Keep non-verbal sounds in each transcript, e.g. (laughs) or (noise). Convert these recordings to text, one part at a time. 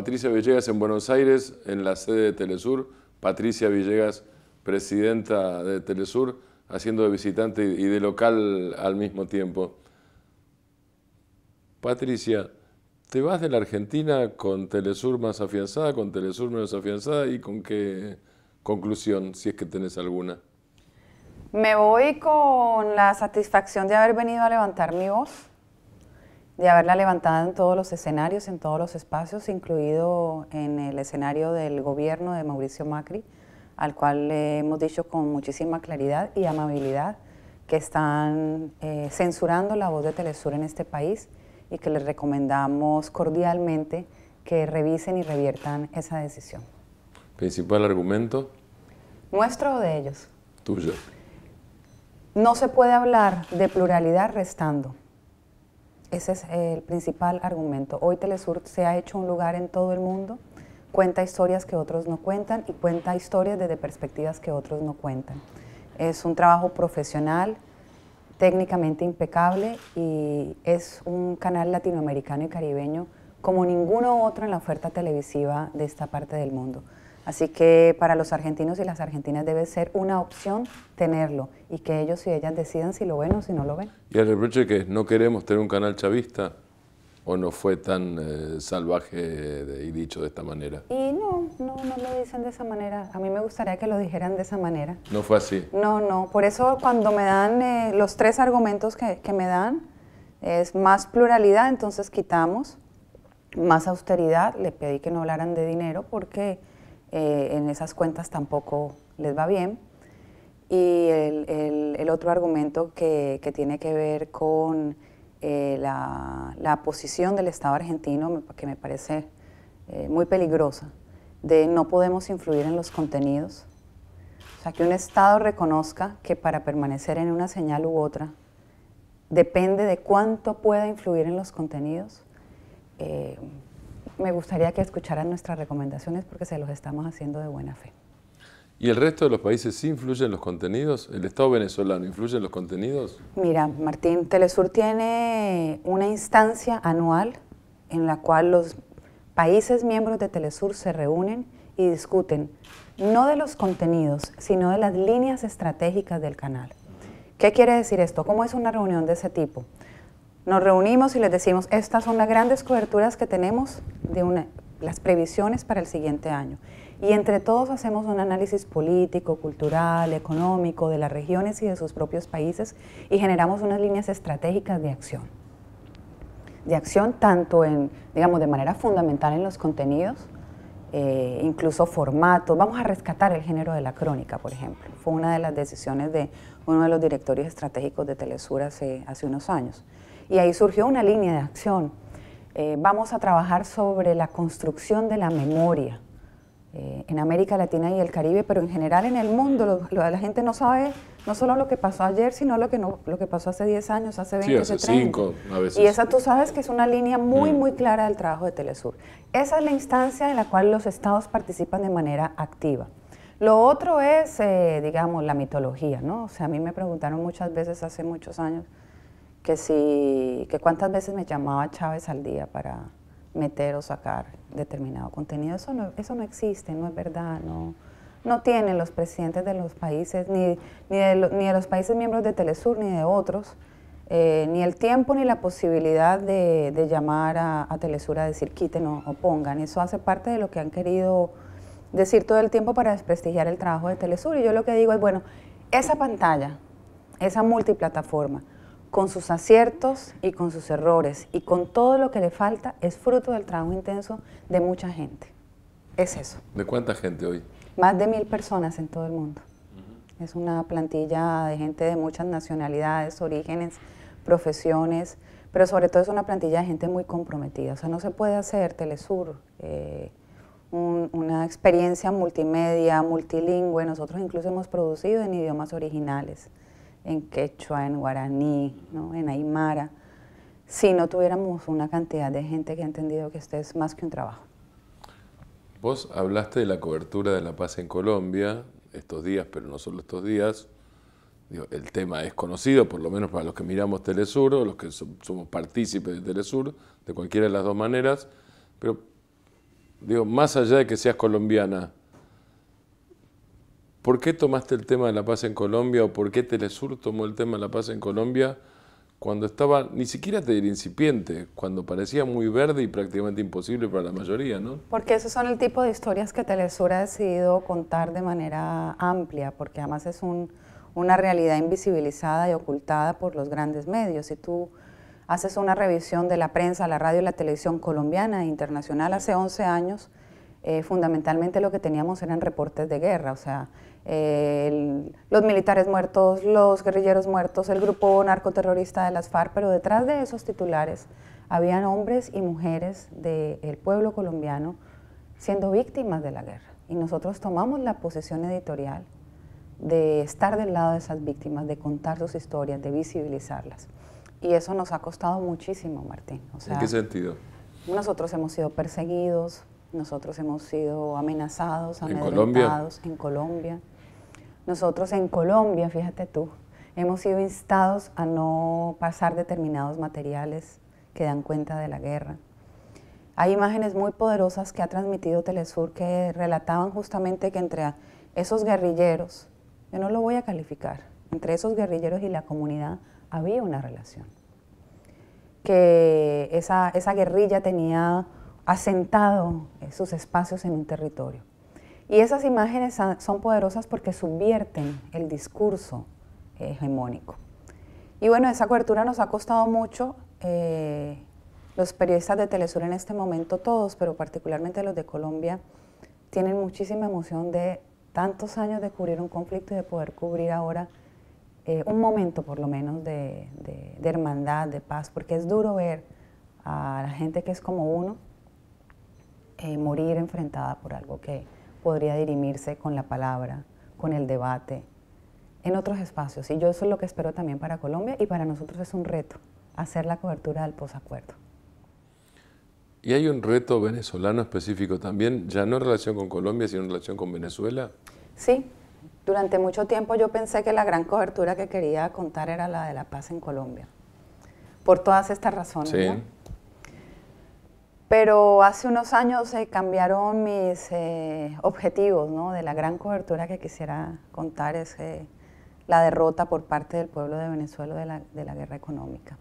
Patricia Villegas en Buenos Aires, en la sede de Telesur. Patricia Villegas, presidenta de Telesur, haciendo de visitante y de local al mismo tiempo. Patricia, ¿te vas de la Argentina con Telesur más afianzada, con Telesur menos afianzada y con qué conclusión, si es que tenés alguna? Me voy con la satisfacción de haber venido a levantar mi voz de haberla levantado en todos los escenarios, en todos los espacios, incluido en el escenario del gobierno de Mauricio Macri, al cual le hemos dicho con muchísima claridad y amabilidad que están eh, censurando la voz de Telesur en este país y que les recomendamos cordialmente que revisen y reviertan esa decisión. ¿Principal argumento? ¿Nuestro o de ellos? Tuyo. No se puede hablar de pluralidad restando. Ese es el principal argumento. Hoy Telesur se ha hecho un lugar en todo el mundo, cuenta historias que otros no cuentan y cuenta historias desde perspectivas que otros no cuentan. Es un trabajo profesional, técnicamente impecable y es un canal latinoamericano y caribeño como ninguno otro en la oferta televisiva de esta parte del mundo. Así que para los argentinos y las argentinas debe ser una opción tenerlo y que ellos y ellas decidan si lo ven o si no lo ven. Y el reproche que no queremos tener un canal chavista o no fue tan eh, salvaje y dicho de esta manera. Y no, no, lo dicen de esa manera. A mí me gustaría que lo dijeran de esa manera. No fue así. No, no. Por eso cuando me dan eh, los tres argumentos que, que me dan, es más pluralidad, entonces quitamos, más austeridad, le pedí que no hablaran de dinero porque eh, en esas cuentas tampoco les va bien. Y el, otro argumento que, tiene que ver con eh, la, posición del Estado argentino, que me parece eh, muy peligrosa, de no podemos influir en los contenidos. O sea, que un Estado reconozca que para permanecer en una señal u otra depende de cuánto pueda influir en los contenidos me gustaría que escucharan nuestras recomendaciones porque se los estamos haciendo de buena fe. ¿Y el resto de los países sí influyen los contenidos? ¿El Estado venezolano influye en los contenidos? Mira, Martín, Telesur tiene una instancia anual en la cual los países miembros de Telesur se reúnen y discuten no de los contenidos, sino de las líneas estratégicas del canal. ¿Qué quiere decir esto? ¿Cómo es una reunión de ese tipo? Nos reunimos y les decimos, estas son las grandes coberturas que tenemos de las previsiones para el siguiente año. Y entre todos hacemos un análisis político, cultural, económico de las regiones y de sus propios países y generamos unas líneas estratégicas de acción. De acción tanto en, digamos, de manera fundamental en los contenidos, eh, incluso formatos. Vamos a rescatar el género de la crónica, por ejemplo. Fue una de las decisiones de uno de los directorios estratégicos de Telesur hace unos años. Y ahí surgió una línea de acción. Eh, vamos a trabajar sobre la construcción de la memoria eh, en América Latina y el Caribe, pero en general en el mundo. Lo, la gente no sabe no solo lo que pasó ayer, sino lo que, no, lo que pasó hace 10 años, hace 20, sí, hace 5 a veces. Y esa tú sabes que es una línea muy, mm. muy clara del trabajo de Telesur. Esa es la instancia en la cual los estados participan de manera activa. Lo otro es, eh, digamos, la mitología, ¿no? O sea, a mí me preguntaron muchas veces hace muchos años, que si, cuántas veces me llamaba Chávez al día para meter o sacar determinado contenido. Eso no, eso no existe, no es verdad, no, no tienen los presidentes de los países, ni, de, los países miembros de Telesur, ni de otros, eh, ni el tiempo ni la posibilidad de, llamar a, Telesur a decir quiten o, pongan. Eso hace parte de lo que han querido decir todo el tiempo para desprestigiar el trabajo de Telesur. Y yo lo que digo es, bueno, esa pantalla, esa multiplataforma, con sus aciertos y con sus errores y con todo lo que le falta, es fruto del trabajo intenso de mucha gente. Es eso. ¿De cuánta gente hoy? Más de mil personas en todo el mundo. Es una plantilla de gente de muchas nacionalidades, orígenes, profesiones, pero sobre todo es una plantilla de gente muy comprometida. O sea, no se puede hacer Telesur eh, una experiencia multimedia, multilingüe. Nosotros incluso hemos producido en idiomas originales en quechua, en guaraní, en aymara, si no tuviéramos una cantidad de gente que ha entendido que este es más que un trabajo. Vos hablaste de la cobertura de la paz en Colombia estos días, pero no solo estos días. el tema es conocido, por lo menos para los que miramos Telesur o los que somos partícipes de Telesur, de cualquiera de las dos maneras. Pero, digo, más allá de que seas colombiana, ¿Por qué tomaste el tema de la paz en Colombia o por qué Telesur tomó el tema de la paz en Colombia cuando estaba, ni siquiera te diré incipiente, cuando parecía muy verde y prácticamente imposible para la mayoría, ¿no? Porque esos son el tipo de historias que Telesur ha decidido contar de manera amplia, porque además es un, una realidad invisibilizada y ocultada por los grandes medios. Si tú haces una revisión de la prensa, la radio y la televisión colombiana e internacional hace 11 años, eh, fundamentalmente lo que teníamos eran reportes de guerra, o sea, el, los militares muertos, los guerrilleros muertos, el grupo narcoterrorista de las FARC, pero detrás de esos titulares habían hombres y mujeres del pueblo colombiano siendo víctimas de la guerra. Y nosotros tomamos la posición editorial de estar del lado de esas víctimas, de contar sus historias, de visibilizarlas. Y eso nos ha costado muchísimo, Martín. ¿En qué sentido? Nosotros hemos sido perseguidos, nosotros hemos sido amenazados, amenazados en Colombia. En Colombia. Nosotros en Colombia, fíjate tú, hemos sido instados a no pasar determinados materiales que dan cuenta de la guerra. Hay imágenes muy poderosas que ha transmitido Telesur que relataban justamente que entre esos guerrilleros, yo no lo voy a calificar, entre esos guerrilleros y la comunidad había una relación. Que esa, esa guerrilla tenía asentado sus espacios en un territorio. Y esas imágenes son poderosas porque subvierten el discurso eh, hegemónico. Y bueno, esa cobertura nos ha costado mucho. Eh, los periodistas de Telesur en este momento, todos, pero particularmente los de Colombia, tienen muchísima emoción de tantos años de cubrir un conflicto y de poder cubrir ahora eh, un momento por lo menos de, hermandad, de paz, porque es duro ver a la gente que es como uno morir enfrentada por algo que, podría dirimirse con la palabra, con el debate, en otros espacios. Y yo eso es lo que espero también para Colombia y para nosotros es un reto, hacer la cobertura del posacuerdo. ¿Y hay un reto venezolano específico también, ya no en relación con Colombia, sino en relación con Venezuela? Sí, durante mucho tiempo yo pensé que la gran cobertura que quería contar era la de la paz en Colombia, por todas estas razones. Sí. Pero hace unos años cambiaron mis eh, objetivos, ¿no? De la gran cobertura que quisiera contar es eh, la derrota por parte del pueblo de Venezuela de la, guerra económica.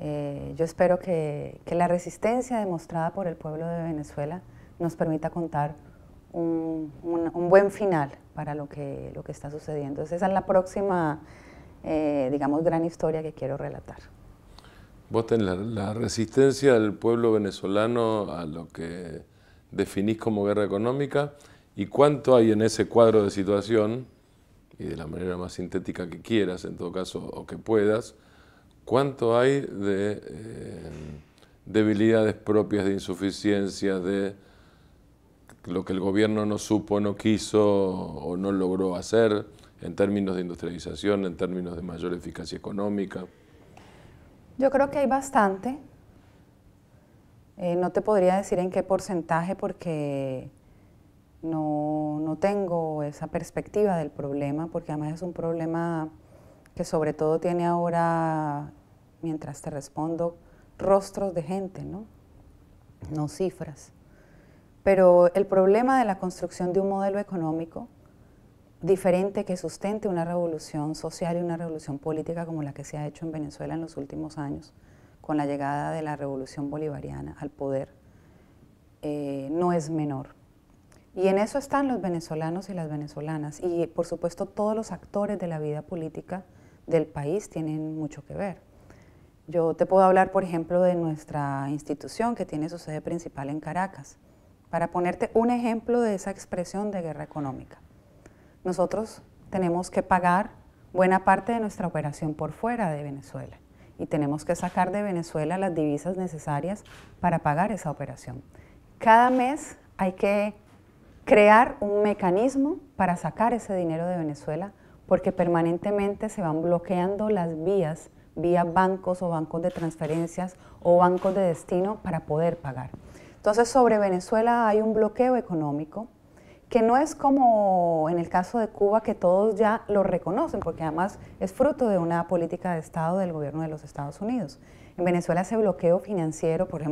Eh, yo espero que, la resistencia demostrada por el pueblo de Venezuela nos permita contar un, buen final para lo que, lo que está sucediendo. esa es la próxima, digamos, gran historia que quiero relatar. Vos tenés la, resistencia del pueblo venezolano a lo que definís como guerra económica y cuánto hay en ese cuadro de situación, y de la manera más sintética que quieras, en todo caso, o que puedas, cuánto hay de eh, debilidades propias, de insuficiencias, de lo que el gobierno no supo, no quiso o no logró hacer en términos de industrialización, en términos de mayor eficacia económica. Yo creo que hay bastante. Eh, no te podría decir en qué porcentaje porque no, no, tengo esa perspectiva del problema, porque además es un problema que sobre todo tiene ahora, mientras te respondo, rostros de gente, No cifras. Pero el problema de la construcción de un modelo económico diferente que sustente una revolución social y una revolución política como la que se ha hecho en Venezuela en los últimos años, con la llegada de la revolución bolivariana al poder, eh, no es menor. Y en eso están los venezolanos y las venezolanas. Y por supuesto todos los actores de la vida política del país tienen mucho que ver. Yo te puedo hablar, por ejemplo, de nuestra institución que tiene su sede principal en Caracas, para ponerte un ejemplo de esa expresión de guerra económica nosotros tenemos que pagar buena parte de nuestra operación por fuera de Venezuela y tenemos que sacar de Venezuela las divisas necesarias para pagar esa operación. Cada mes hay que crear un mecanismo para sacar ese dinero de Venezuela porque permanentemente se van bloqueando las vías vía bancos o bancos de transferencias o bancos de destino para poder pagar. Entonces sobre Venezuela hay un bloqueo económico que no es como en el caso de Cuba que todos ya lo reconocen, porque además es fruto de una política de Estado del gobierno de los Estados Unidos. En Venezuela ese bloqueo financiero, por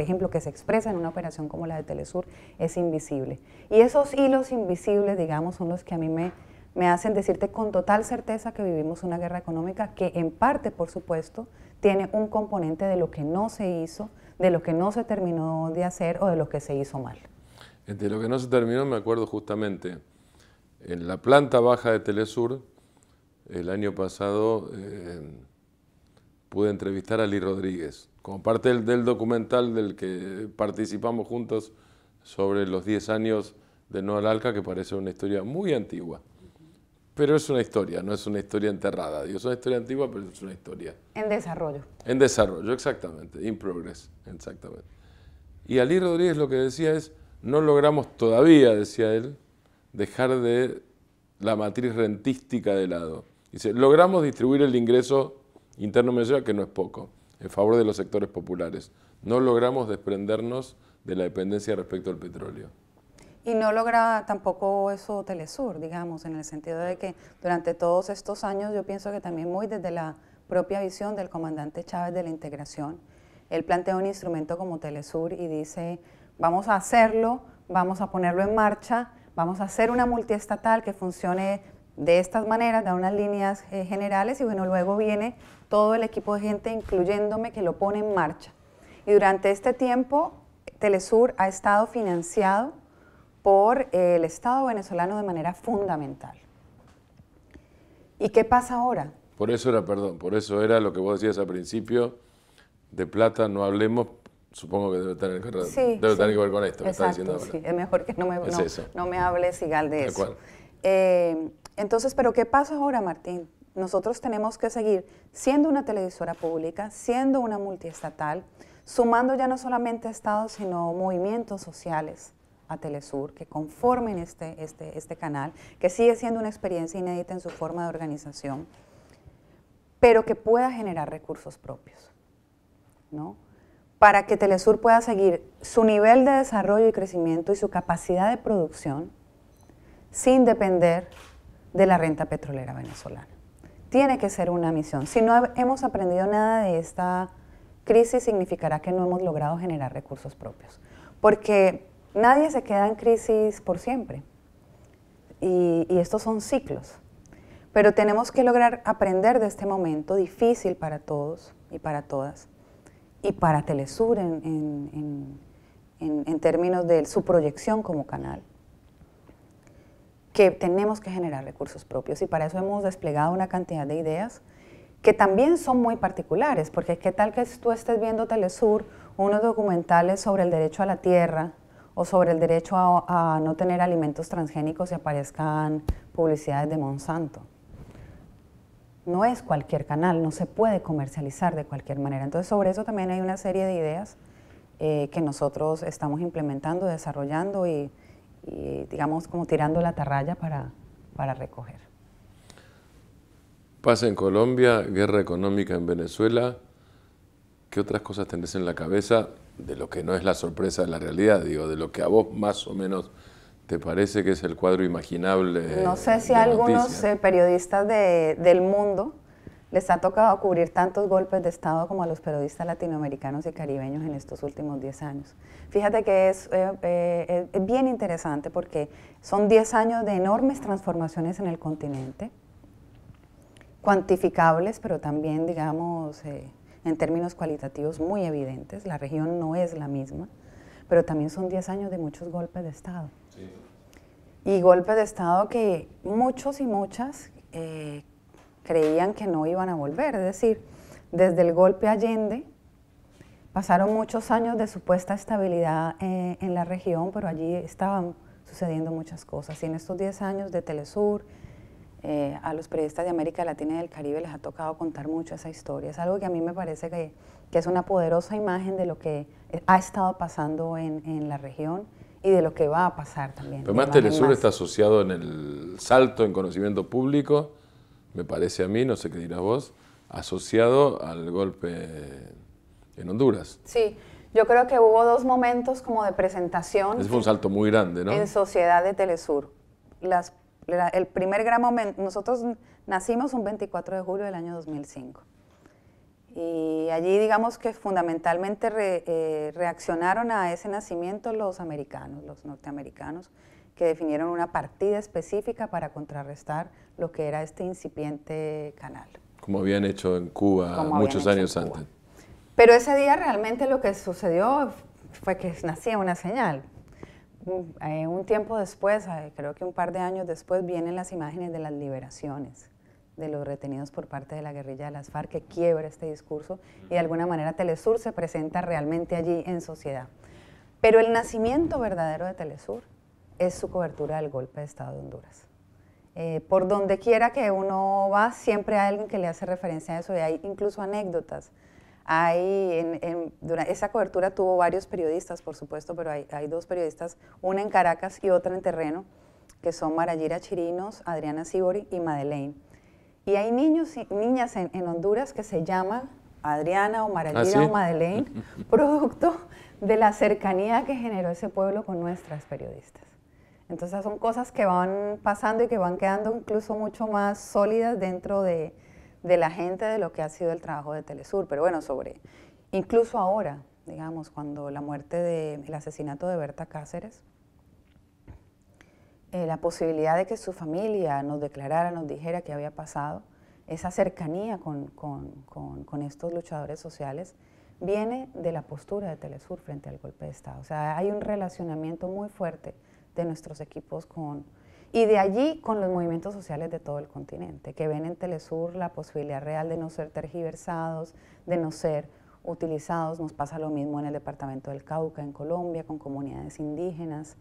ejemplo, que se expresa en una operación como la de Telesur, es invisible. Y esos hilos invisibles, digamos, son los que a mí me hacen decirte con total certeza que vivimos una guerra económica que en parte, por supuesto, tiene un componente de lo que no se hizo, de lo que no se terminó de hacer o de lo que se hizo mal. Entre lo que no se terminó, me acuerdo justamente, en la planta baja de Telesur, el año pasado eh, pude entrevistar a Ali Rodríguez, como parte del, documental del que participamos juntos sobre los 10 años de No Alca, que parece una historia muy antigua. Pero es una historia, no es una historia enterrada. Digo, es una historia antigua, pero es una historia. En desarrollo. En desarrollo, exactamente. In progress, exactamente. Y Ali Rodríguez lo que decía es, no logramos todavía, decía él, dejar de la matriz rentística de lado. Dice, logramos distribuir el ingreso interno medio, que no es poco, en favor de los sectores populares. No logramos desprendernos de la dependencia respecto al petróleo. Y no logra tampoco eso Telesur, digamos, en el sentido de que durante todos estos años yo pienso que también muy desde la propia visión del comandante Chávez de la integración, él plantea un instrumento como Telesur y dice, vamos a hacerlo, vamos a ponerlo en marcha, vamos a hacer una multiestatal que funcione de estas maneras, da unas líneas eh, generales y bueno, luego viene todo el equipo de gente, incluyéndome, que lo pone en marcha. Y durante este tiempo, Telesur ha estado financiado por eh, el Estado venezolano de manera fundamental. ¿Y qué pasa ahora? Por eso era, perdón, por eso era lo que vos decías al principio, de plata no hablemos supongo que debe tener que, sí, debe tener que ver con esto. Exacto, diciendo sí. Es mejor que no me, no, me hable Sigal de eso. Eh, entonces, ¿pero qué pasa ahora, Martín? Nosotros tenemos que seguir siendo una televisora pública, siendo una multiestatal, sumando ya no solamente estados, sino movimientos sociales a Telesur, que conformen este, este, este canal, que sigue siendo una experiencia inédita en su forma de organización, pero que pueda generar recursos propios. ¿no? para que Telesur pueda seguir su nivel de desarrollo y crecimiento y su capacidad de producción sin depender de la renta petrolera venezolana. Tiene que ser una misión. Si no hemos aprendido nada de esta crisis, significará que no hemos logrado generar recursos propios. Porque nadie se queda en crisis por siempre. Y, estos son ciclos. Pero tenemos que lograr aprender de este momento difícil para todos y para todas y para Telesur en, términos de su proyección como canal que tenemos que generar recursos propios y para eso hemos desplegado una cantidad de ideas que también son muy particulares, porque qué tal que tú estés viendo Telesur unos documentales sobre el derecho a la tierra o sobre el derecho a no tener alimentos transgénicos y aparezcan publicidades de Monsanto no es cualquier canal, no se puede comercializar de cualquier manera. Entonces, sobre eso también hay una serie de ideas eh, que nosotros estamos implementando, desarrollando y, digamos, como tirando la atarraya para, para recoger. Paz en Colombia, guerra económica en Venezuela. ¿Qué otras cosas tenés en la cabeza de lo que no es la sorpresa de la realidad? Digo, de lo que a vos más o menos ¿Te parece que es el cuadro imaginable? No sé si a algunos eh, periodistas del mundo les ha tocado cubrir tantos golpes de Estado como a los periodistas latinoamericanos y caribeños en estos últimos 10 años. Fíjate que es, eh, eh, es bien interesante porque son 10 años de enormes transformaciones en el continente, cuantificables, pero también, digamos, en términos cualitativos muy evidentes. La región no es la misma pero también son 10 años de muchos golpes de Estado. Y golpes de Estado que muchos y muchas eh, creían que no iban a volver. Es decir, desde el golpe Allende pasaron muchos años de supuesta estabilidad eh, en la región, pero allí estaban sucediendo muchas cosas. Y en estos 10 años de Telesur, eh, a los periodistas de América Latina y del Caribe les ha tocado contar mucho esa historia. Es algo que a mí me parece que, que es una poderosa imagen de lo que ha estado pasando en, en la región y de lo que va a pasar también. además Telesur está asociado en el salto en conocimiento público, me parece a mí, no sé qué dirás vos, asociado al golpe en Honduras. Sí, yo creo que hubo dos momentos como de presentación. es un salto muy grande, ¿no? En sociedad de Telesur. Las el primer gran momento, nosotros nacimos un 24 de julio del año 2005. Y allí digamos que fundamentalmente eh, reaccionaron a ese nacimiento los americanos, los norteamericanos, que definieron una partida específica para contrarrestar lo que era este incipiente canal. Como habían hecho en Cuba muchos años antes. Pero ese día realmente lo que sucedió fue que nacía una señal, eh, un tiempo después, eh, creo que un par de años después, vienen las imágenes de las liberaciones de los retenidos por parte de la guerrilla de las FARC, que quiebra este discurso y de alguna manera Telesur se presenta realmente allí en sociedad. Pero el nacimiento verdadero de Telesur es su cobertura del golpe de Estado de Honduras. Eh, por donde quiera que uno va, siempre hay alguien que le hace referencia a eso y hay incluso anécdotas hay en, esa cobertura tuvo varios periodistas, por supuesto, pero hay, dos periodistas, una en Caracas y otra en terreno, que son Marayira Chirinos, Adriana Sibori y Madeleine. Y hay niños y niñas en, Honduras que se llaman Adriana o Marayira ah, o Madeleine, (laughs) producto de la cercanía que generó ese pueblo con nuestras periodistas. Entonces son cosas que van pasando y que van quedando incluso mucho más sólidas dentro de, de la gente de lo que ha sido el trabajo de Telesur. Pero bueno, sobre, incluso ahora, digamos, cuando la muerte del asesinato de Berta Cáceres, eh, la posibilidad de que su familia nos declarara, nos dijera qué había pasado, esa cercanía con, con, estos luchadores sociales, viene de la postura de Telesur frente al golpe de Estado. O sea, hay un relacionamiento muy fuerte de nuestros equipos con, y de allí con los movimientos sociales de todo el continente, que ven en Telesur la posibilidad real de no ser tergiversados, de no ser utilizados. Nos pasa lo mismo en el departamento del Cauca, en Colombia, con comunidades indígenas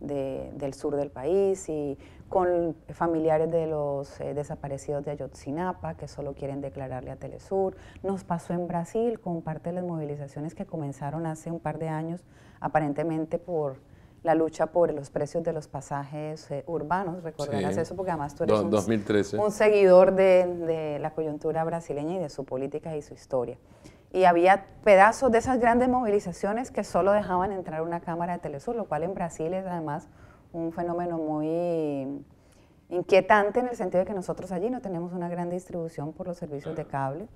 del sur del país y con familiares de los eh, desaparecidos de Ayotzinapa que solo quieren declararle a Telesur. Nos pasó en Brasil con parte de las movilizaciones que comenzaron hace un par de años, aparentemente por la lucha por los precios de los pasajes eh, urbanos, recordarás eso porque además tú eres un, seguidor de, la coyuntura brasileña y de su política y su historia. Y había pedazos de esas grandes movilizaciones que solo dejaban entrar una cámara de Telesur, lo cual en Brasil es además un fenómeno muy inquietante en el sentido de que nosotros allí no tenemos una gran distribución por los servicios de cable,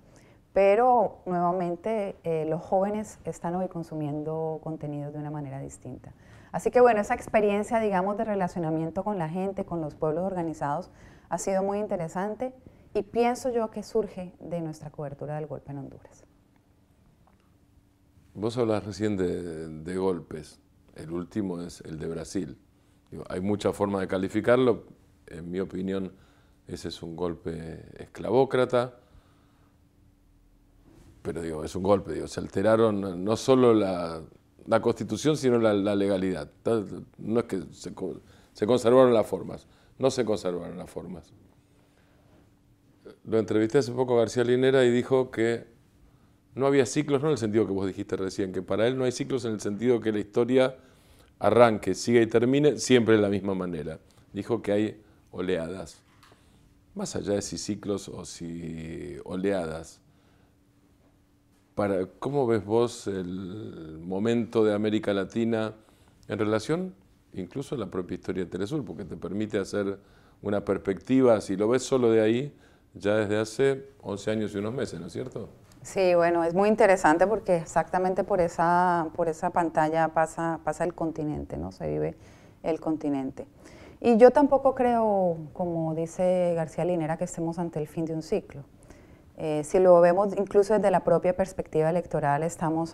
pero nuevamente eh, los jóvenes están hoy consumiendo contenidos de una manera distinta. Así que bueno, esa experiencia, digamos, de relacionamiento con la gente, con los pueblos organizados, ha sido muy interesante y pienso yo que surge de nuestra cobertura del golpe en Honduras. Vos hablas recién de, golpes, el último es el de Brasil. hay muchas formas de calificarlo, en mi opinión ese es un golpe esclavócrata, pero digo, es un golpe, digo, se alteraron no solo la, la constitución, sino la, legalidad. No es que se, se conservaron las formas, no se conservaron las formas. Lo entrevisté hace poco a García Linera y dijo que no había ciclos, no en el sentido que vos dijiste recién, que para él no hay ciclos en el sentido que la historia arranque, siga y termine siempre de la misma manera. Dijo que hay oleadas. Más allá de si ciclos o si oleadas, para, ¿Cómo ves vos el momento de América Latina en relación incluso a la propia historia de Telesur? Porque te permite hacer una perspectiva, si lo ves solo de ahí, ya desde hace 11 años y unos meses, ¿no es cierto? Sí, bueno, es muy interesante porque exactamente por esa, por esa pantalla pasa, pasa el continente, ¿no? Se vive el continente. Y yo tampoco creo, como dice García Linera, que estemos ante el fin de un ciclo. Eh, si lo vemos incluso desde la propia perspectiva electoral, estamos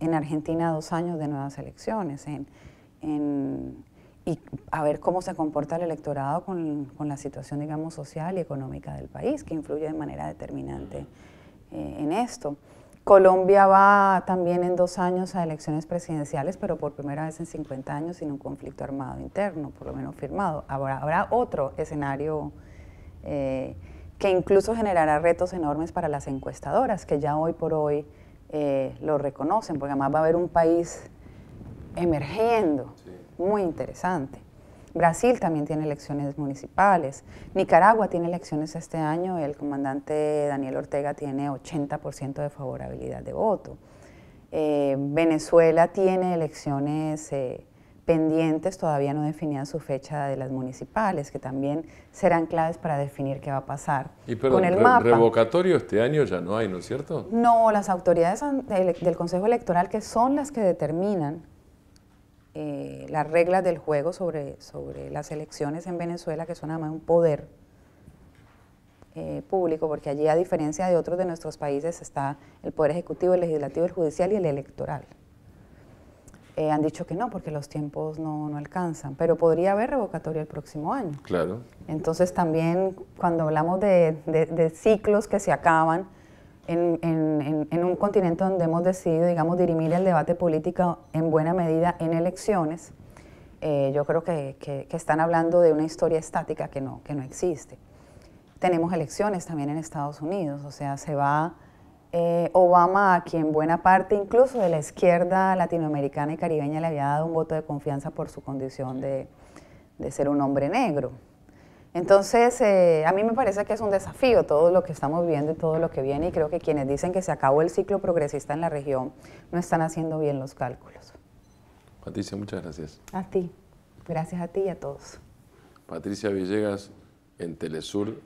en Argentina dos años de nuevas elecciones. En, en, y a ver cómo se comporta el electorado con, con, la situación, digamos, social y económica del país, que influye de manera determinante eh, en esto. Colombia va también en dos años a elecciones presidenciales, pero por primera vez en 50 años sin un conflicto armado interno, por lo menos firmado. Habrá, habrá otro escenario eh, que incluso generará retos enormes para las encuestadoras, que ya hoy por hoy eh, lo reconocen, porque además va a haber un país emergiendo, muy interesante. Brasil también tiene elecciones municipales, Nicaragua tiene elecciones este año el comandante Daniel Ortega tiene 80% de favorabilidad de voto. Eh, Venezuela tiene elecciones eh, pendientes todavía no definían su fecha de las municipales, que también serán claves para definir qué va a pasar y con el revocatorio este año ya no hay, ¿no es cierto? No, las autoridades del Consejo Electoral, que son las que determinan eh, las reglas del juego sobre, sobre las elecciones en Venezuela, que son además un poder eh, público, porque allí, a diferencia de otros de nuestros países, está el Poder Ejecutivo, el Legislativo, el Judicial y el Electoral. Eh, han dicho que no, porque los tiempos no, no, alcanzan, pero podría haber revocatoria el próximo año. Claro. Entonces también cuando hablamos de, de, ciclos que se acaban en, en, en, un continente donde hemos decidido, digamos, dirimir el debate político en buena medida en elecciones, eh, yo creo que, que, que, están hablando de una historia estática que no, que no existe. Tenemos elecciones también en Estados Unidos, o sea, se va eh, Obama, a quien buena parte incluso de la izquierda latinoamericana y caribeña le había dado un voto de confianza por su condición de, ser un hombre negro. Entonces, eh, a mí me parece que es un desafío todo lo que estamos viendo y todo lo que viene y creo que quienes dicen que se acabó el ciclo progresista en la región no están haciendo bien los cálculos. Patricia, muchas gracias. A ti. Gracias a ti y a todos. Patricia Villegas en Telesur,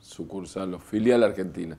sucursal o filial argentina.